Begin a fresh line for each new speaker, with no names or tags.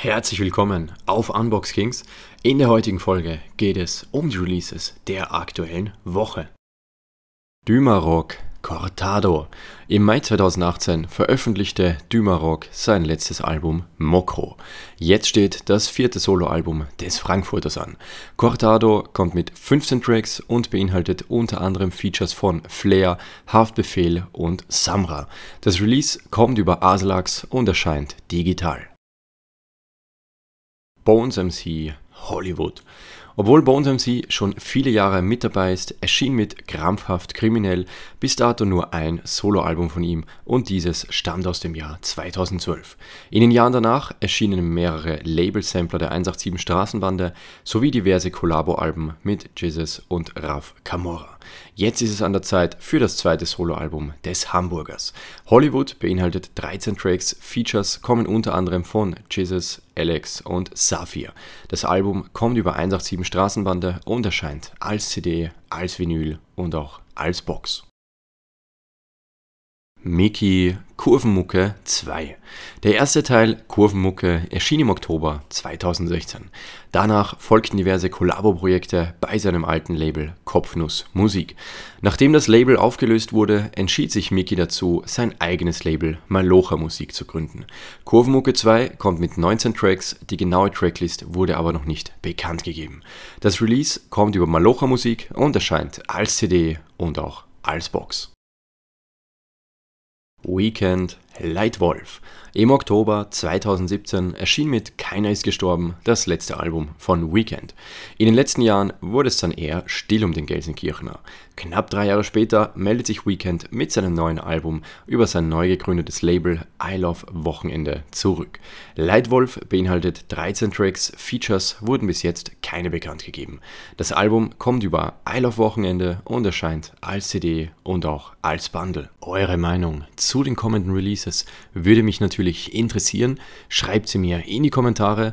Herzlich willkommen auf Unbox Kings. In der heutigen Folge geht es um die Releases der aktuellen Woche. Dümarok Cortado. Im Mai 2018 veröffentlichte Dümarok sein letztes Album Mokro. Jetzt steht das vierte Soloalbum des Frankfurters an. Cortado kommt mit 15 Tracks und beinhaltet unter anderem Features von Flair, Haftbefehl und Samra. Das Release kommt über Aslax und erscheint digital. Bones MC Hollywood. Obwohl Bones MC schon viele Jahre mit dabei ist, erschien mit Krampfhaft Kriminell bis dato nur ein Soloalbum von ihm und dieses stammt aus dem Jahr 2012. In den Jahren danach erschienen mehrere Label-Sampler der 187 Straßenbande sowie diverse Kollabo-Alben mit Jesus und Raf Camorra. Jetzt ist es an der Zeit für das zweite Soloalbum des Hamburgers. Hollywood beinhaltet 13 Tracks, Features kommen unter anderem von Jesus, Alex und Saphir. Das Album kommt über 187 Straßenbande und erscheint als CD, als Vinyl und auch als Box. Mickey Kurvenmucke 2. Der erste Teil, Kurvenmucke, erschien im Oktober 2016. Danach folgten diverse Kollabo-Projekte bei seinem alten Label Kopfnuss Musik. Nachdem das Label aufgelöst wurde, entschied sich Mickey dazu, sein eigenes Label Malocha Musik zu gründen. Kurvenmucke 2 kommt mit 19 Tracks, die genaue Tracklist wurde aber noch nicht bekannt gegeben. Das Release kommt über Malocha Musik und erscheint als CD und auch als Box. Weekend Lightwolf. Im Oktober 2017 erschien mit Keiner ist gestorben das letzte Album von Weekend. In den letzten Jahren wurde es dann eher still um den Gelsenkirchener. Knapp drei Jahre später meldet sich Weekend mit seinem neuen Album über sein neu gegründetes Label I Love Wochenende zurück. Lightwolf beinhaltet 13 Tracks, Features wurden bis jetzt keine bekannt gegeben. Das Album kommt über I Love Wochenende und erscheint als CD und auch als Bundle. Eure Meinung zu zu den kommenden Releases würde mich natürlich interessieren. Schreibt sie mir in die Kommentare.